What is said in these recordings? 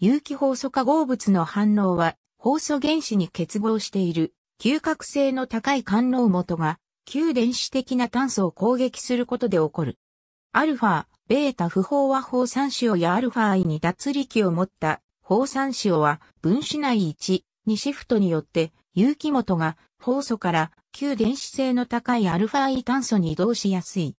有機放素化合物の反応は、放素原子に結合している、嗅覚性の高い官能元が、旧電子的な炭素を攻撃することで起こる。アルファ、ベータ不飽和放酸塩やアルファ I に脱力を持った放酸塩は分子内1、2シフトによって有機元が放素から旧電子性の高いアルファ I 炭素に移動しやすい。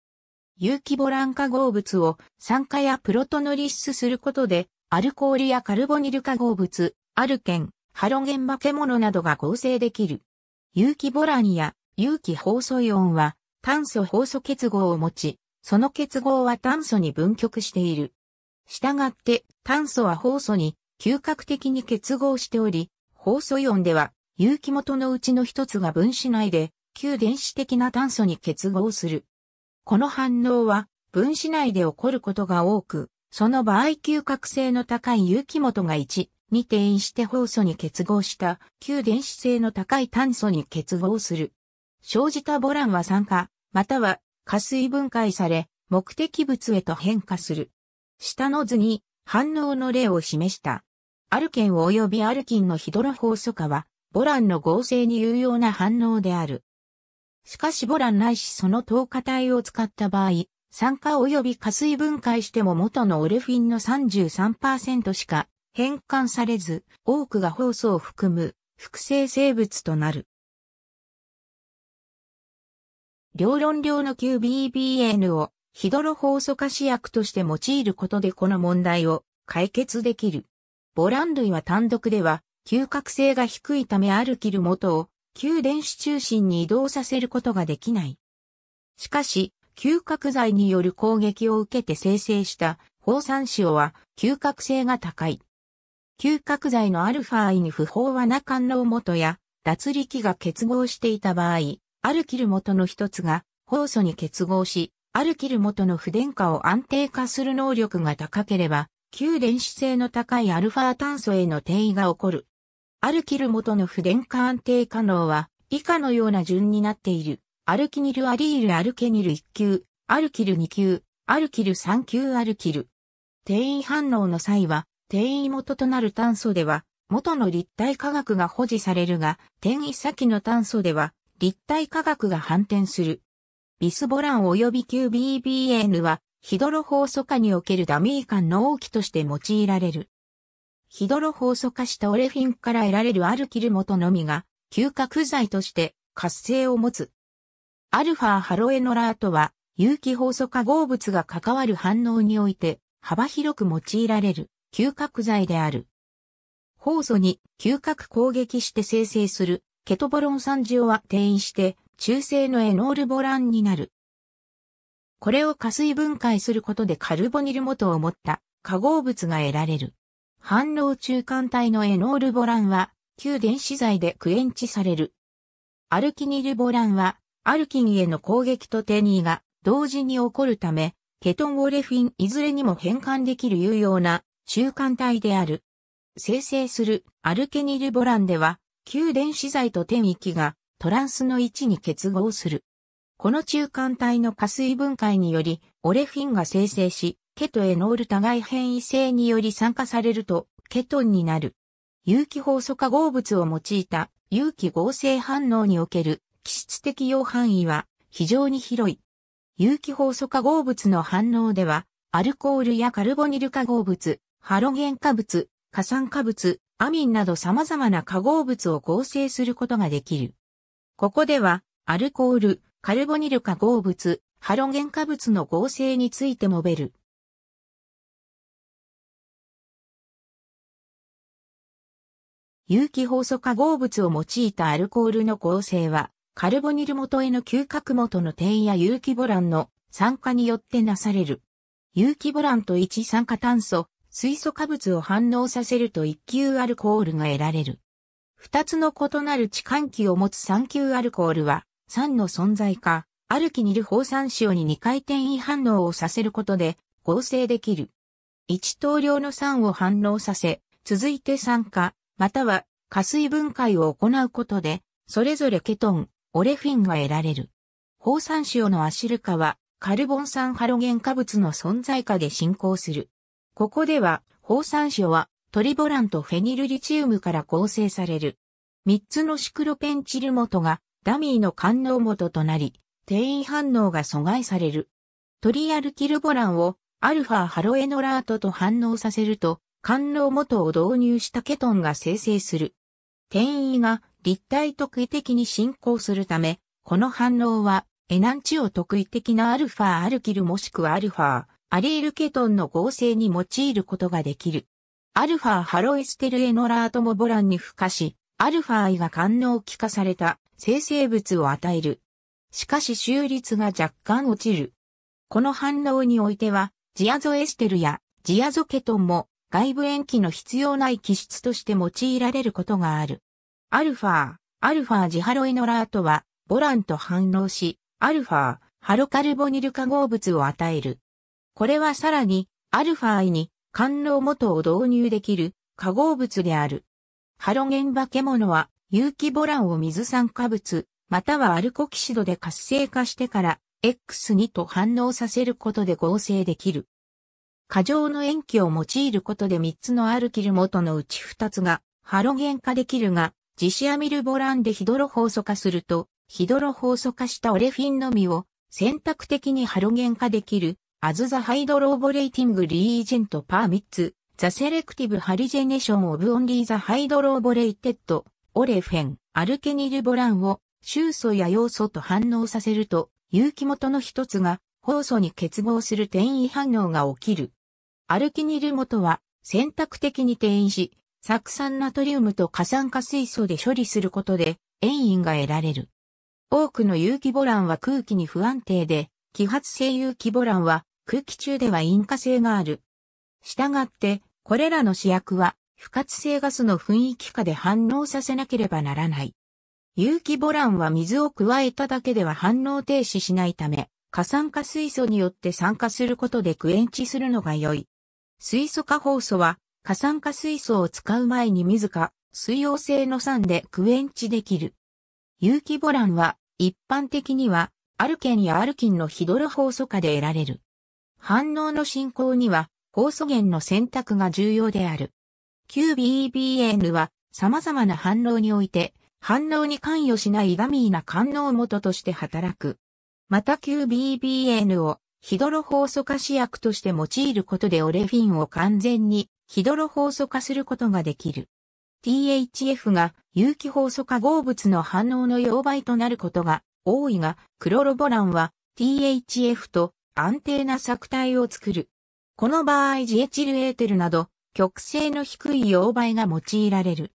有機ボラン化合物を酸化やプロトノリ出することでアルコールやカルボニル化合物、アルケン、ハロゲン化け物などが合成できる。有機ボランや有機ホウ素イオンは炭素ホウ素結合を持ち、その結合は炭素に分極している。したがって炭素はホウ素に嗅覚的に結合しており、ホウ素イオンでは有機元のうちの一つが分子内で旧電子的な炭素に結合する。この反応は分子内で起こることが多く、その場合嗅覚性の高い有機元が1、に転移して酵素に結合した旧電子性の高い炭素に結合する。生じたボランは酸化、または加水分解され、目的物へと変化する。下の図に反応の例を示した。アルケン及びアルキンのヒドロホ素化は、ボランの合成に有用な反応である。しかしボランないしその透過体を使った場合、酸化及び加水分解しても元のオレフィンの33%しか変換されず、多くがホウ素を含む複製生物となる。両論量の QBBN をヒドロホウ素化試薬として用いることでこの問題を解決できる。ボラン類は単独では嗅覚性が低いためアルキル元を旧電子中心に移動させることができない。しかし、嗅覚剤による攻撃を受けて生成した放酸塩は嗅覚性が高い。嗅覚剤のアルファイ不飽和な官能元や脱力が結合していた場合、アルキル元の一つが酵素に結合し、アルキル元の不電化を安定化する能力が高ければ、旧電子性の高いアルファ炭素への転移が起こる。アルキル元の不電化安定可能は以下のような順になっている。アルキニルアリールアルケニル1級、アルキル2級、アルキル3級アルキル。転移反応の際は、転移元となる炭素では、元の立体化学が保持されるが、転移先の炭素では、立体化学が反転する。ビスボラン及び QBBN は、ヒドロ法素化におけるダミー間の大きとして用いられる。ヒドロ法素化したオレフィンから得られるアルキル元のみが、吸覚剤として活性を持つ。アルファハロエノラーとは、有機酵素化合物が関わる反応において、幅広く用いられる、嗅覚剤である。酵素に嗅覚攻撃して生成する、ケトボロン酸塩は転移して、中性のエノールボランになる。これを加水分解することでカルボニル元を持った化合物が得られる。反応中間体のエノールボランは、旧電子剤でクエンチされる。アルキニルボランは、アルキンへの攻撃とテニーが同時に起こるため、ケトンオレフィンいずれにも変換できる有用な中間体である。生成するアルケニルボランでは、旧電子剤と天域がトランスの位置に結合する。この中間体の加水分解により、オレフィンが生成し、ケトエノール互い変異性により酸化されると、ケトンになる。有機放素化合物を用いた有機合成反応における基質的用範囲は非常に広い。有機酵素化合物の反応では、アルコールやカルボニル化合物、ハロゲン化物、過酸化物、アミンなど様々な化合物を合成することができる。ここでは、アルコール、カルボニル化合物、ハロゲン化物の合成について述べる。有機酵素化合物を用いたアルコールの合成は、カルボニル元への嗅覚元の定移や有機ボランの酸化によってなされる。有機ボランと一酸化炭素、水素化物を反応させると一級アルコールが得られる。二つの異なる置換器を持つ三級アルコールは、酸の存在か、アルキニル放酸塩に二回転移反応をさせることで合成できる。一等量の酸を反応させ、続いて酸化、または加水分解を行うことで、それぞれケトン、オレフィンが得られる。放酸塩のアシル化は、カルボン酸ハロゲン化物の存在下で進行する。ここでは、放酸塩は、トリボランとフェニルリチウムから構成される。3つのシクロペンチル元が、ダミーの官能元となり、定位反応が阻害される。トリアルキルボランを、アルファハロエノラートと反応させると、官能元を導入したケトンが生成する。転移が立体特異的に進行するため、この反応は、エナンチオ特異的なアルファアルキルもしくはアルファ、アリールケトンの合成に用いることができる。アルファハロエステルエノラートモボランに付加し、アルファイが官能気化された生成物を与える。しかし収率が若干落ちる。この反応においては、ジアゾエステルやジアゾケトンも外部塩基の必要ない基質として用いられることがある。アルファー、アルファージハロイノラートは、ボランと反応し、アルファー、ハロカルボニル化合物を与える。これはさらに、アルファイに、感応元を導入できる、化合物である。ハロゲン化け物は、有機ボランを水酸化物、またはアルコキシドで活性化してから、X2 と反応させることで合成できる。過剰の塩基を用いることで3つのアルキル元のうち2つがハロゲン化できるが、ジシアミルボランでヒドロ放素化すると、ヒドロ放素化したオレフィンのみを選択的にハロゲン化できる、アズザハイドローボレーティングリージェントパーミッツ、ザセレクティブハリジェネションオブオンリーザハイドローボレイテッド、オレフェン、アルケニルボランを、臭素や要素と反応させると、有機元の一つが、放素に結合する転移反応が起きる。アルケニル元は、選択的に転移し、酢酸ナトリウムと過酸化水素で処理することで塩因が得られる。多くの有機ボランは空気に不安定で、揮発性有機ボランは空気中では引火性がある。したがって、これらの試薬は不活性ガスの雰囲気下で反応させなければならない。有機ボランは水を加えただけでは反応停止しないため、過酸化水素によって酸化することでクエンチするのが良い。水素化酵素は過酸化水素を使う前に水か、水溶性の酸でクエンチできる。有機ボランは、一般的には、アルケンやアルキンのヒドロ放素化で得られる。反応の進行には、放素源の選択が重要である。QBEBN は、様々な反応において、反応に関与しないガミーな官能元として働く。また QBBN をヒドロ放素化試薬として用いることでオレフィンを完全にヒドロ放素化することができる。THF が有機放素化合物の反応の溶媒となることが多いが、クロロボランは THF と安定な作体を作る。この場合ジエチルエーテルなど極性の低い溶媒が用いられる。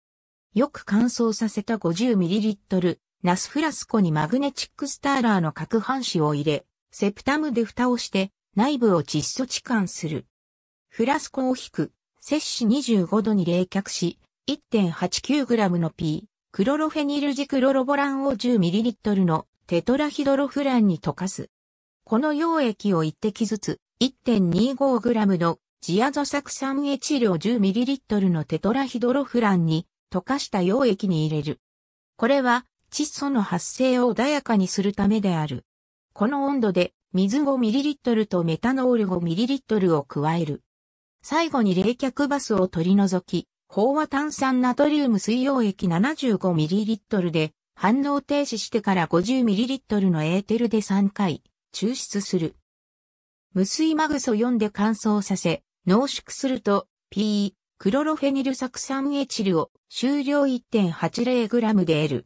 よく乾燥させた 50ml ナスフラスコにマグネチックスターラーの核反紙を入れ、セプタムで蓋をして内部を窒素置換する。フラスコを引く。摂氏25度に冷却し、1.89g の P、クロロフェニルジクロロボランを 10ml のテトラヒドロフランに溶かす。この溶液を1滴ずつ 1.25g のジアゾサク酸エチルを 10ml のテトラヒドロフランに溶かした溶液に入れる。これは窒素の発生を穏やかにするためである。この温度で水 5ml とメタノール 5ml を加える。最後に冷却バスを取り除き、飽和炭酸ナトリウム水溶液 75ml で反応停止してから 50ml のエーテルで3回抽出する。無水マグソ4で乾燥させ、濃縮すると PE、クロロフェニル酢酸エチルを終了 1.80g で得る。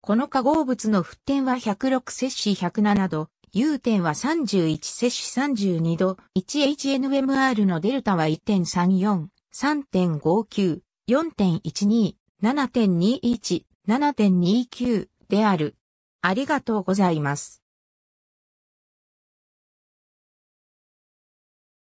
この化合物の沸点は106摂氏107度、融点は31摂氏32度、1HNMR のデルタは1.34、3.59、4.12、7.21、7.29である。ありがとうございます。